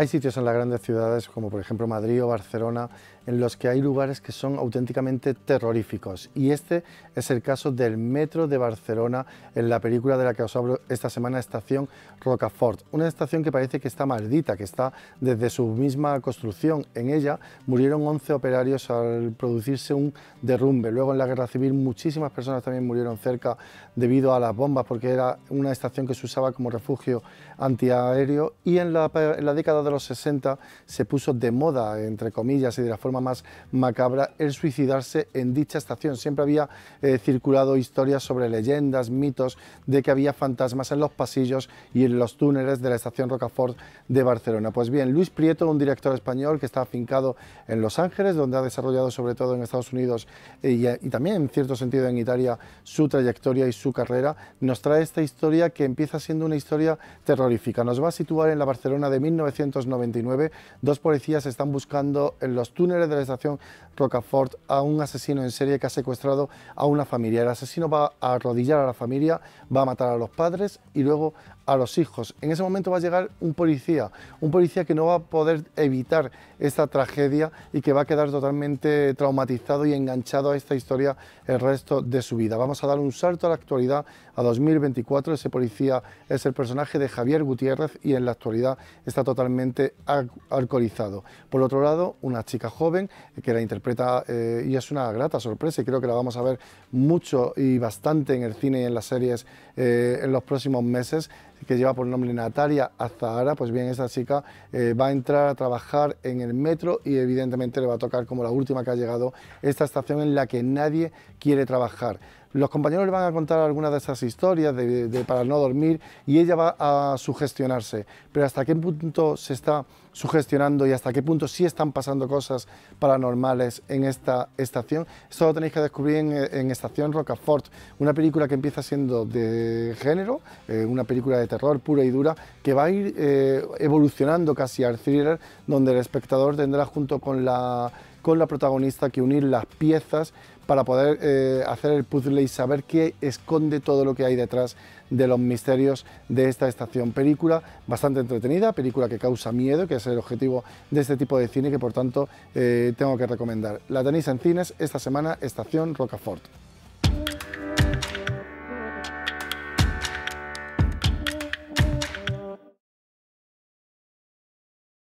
Hay sitios en las grandes ciudades, como por ejemplo Madrid o Barcelona, en los que hay lugares que son auténticamente terroríficos. Y este es el caso del metro de Barcelona en la película de la que os hablo esta semana, Estación Rocafort. Una estación que parece que está maldita, que está desde su misma construcción. En ella murieron 11 operarios al producirse un derrumbe. Luego en la guerra civil muchísimas personas también murieron cerca debido a las bombas, porque era una estación que se usaba como refugio antiaéreo. Y en la, década de 60 se puso de moda, entre comillas, y de la forma más macabra, el suicidarse en dicha estación. Siempre había eh, circulado historias sobre leyendas, mitos, de que había fantasmas en los pasillos y en los túneles de la estación Rocafort de Barcelona. Pues bien, Luis Prieto, un director español que está afincado en Los Ángeles, donde ha desarrollado sobre todo en Estados Unidos eh, eh, y, también en cierto sentido en Italia su trayectoria y su carrera, nos trae esta historia que empieza siendo una historia terrorífica. Nos va a situar en la Barcelona de 1900 dos policías están buscando en los túneles de la estación Rocafort a un asesino en serie que ha secuestrado a una familia. El asesino va a arrodillar a la familia, va a matar a los padres y luego a los hijos. En ese momento va a llegar un policía, un policía que no va a poder evitar esta tragedia y que va a quedar totalmente traumatizado y enganchado a esta historia el resto de su vida. Vamos a dar un salto a la actualidad, a 2024. Ese policía es el personaje de Javier Gutiérrez y en la actualidad está totalmente alcoholizado. Por otro lado, una chica joven que la interpreta eh, y es una grata sorpresa y creo que la vamos a ver mucho y bastante en el cine y en las series eh, en los próximos meses que lleva por nombre Natalia Azahara, pues bien, esa chica eh, va a entrar a trabajar en el metro y evidentemente le va a tocar como la última que ha llegado esta estación en la que nadie quiere trabajar. Los compañeros le van a contar algunas de esas historias de, para no dormir y ella va a sugestionarse. Pero hasta qué punto se está sugestionando y hasta qué punto sí están pasando cosas paranormales en esta estación, esto lo tenéis que descubrir en, Estación Rocafort, una película que empieza siendo de género, eh, una película de terror pura y dura, que va a ir eh, evolucionando casi al thriller, donde el espectador tendrá junto con la con la protagonista que unir las piezas para poder eh, hacer el puzzle y saber qué esconde todo lo que hay detrás de los misterios de esta estación. Película bastante entretenida, película que causa miedo, que es el objetivo de este tipo de cine que por tanto eh, tengo que recomendar. La tenéis en cines esta semana, Estación Rocafort.